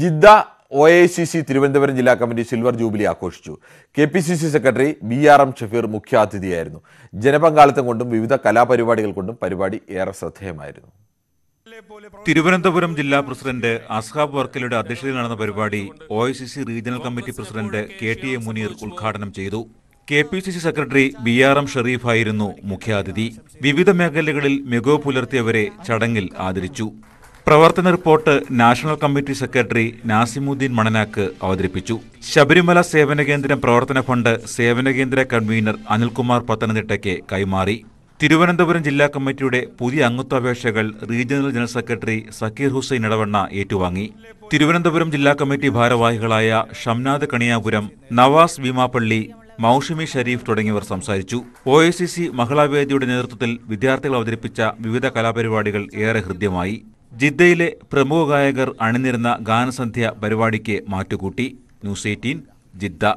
Jeddah O A C C Thiruvananthapuram ജില്ലാ committee silver jubilee ആഘോഷിച്ചു K P C C secretary B R M Shafeer മുഖ്യാതിഥിയായിരുന്നു ജനപങ്കാളിത്തം കൊണ്ടും വിവിധ കലാപരിപാടികൾ കൊണ്ടും പരിപാടി ഏറെ ശ്രദ്ധേയമായിരുന്നു തിരുവനന്തപുരം ജില്ലാ പ്രസിഡന്റ് അസ്ഹാബ് വർക്കലയുടെ അധ്യക്ഷതയിൽ നടന്ന പരിപാടി O I C C regional committee president K T A Muneer ഉദ്ഘാടനം ചെയ്തു K P C C secretary B R M ഷെറീഫായിരുന്നു മുഖ്യാതിഥി വിവിധ മേഖലകളിൽ മികവ് പുലർത്തിയവരെ ചടങ്ങിൽ ആദരിച്ചു പ്രവർത്തന report national committee secretary Nasimuddin Mananakku അവതരിപ്പിച്ചു ശബരിമല സേവന കേന്ദ്രം പ്രവർത്തന ഫണ്ട് സേവന കേന്ദ്ര കൺവീനർ അനിൽകുമാർ പത്തനംതിട്ടയ്ക്ക് കൈമാറി തിരുവനന്തപുരം ജില്ലാ കമ്മിറ്റിയുടെ പുതിയ അംഗത്വാപേക്ഷകൾ regional general secretary Sakeer Hussain Edavanna ഏറ്റുവാങ്ങി തിരുവനന്തപുരം ജില്ലാ കമ്മിറ്റി ഭാരവാഹികളായ ഷംനാഥ് കണിയാപുരം നവാസ് ഭീമാപ്പള്ളി മൌഷമി ഷരീഫ് തുടങ്ങിയവർ സംസാരിച്ചു ഒ എ സി സി മഹിളാവേദിയുടെ നേതൃത്വത്തിൽ വിദ്യാർത്ഥികൾ അവതരിപ്പിച്ച വിവിധ കലാപരിപാടികൾ ഏറെ ഹൃദ്യമായി ജിദ്ദയിലെ പ്രമുഖ ഗായകർ അണിനിരുന്ന ഗാനസന്ധ്യ പരിപാടിക്ക് മാറ്റുകൂട്ടി ന്യൂസ് എയ്റ്റീൻ ജിദ്ദ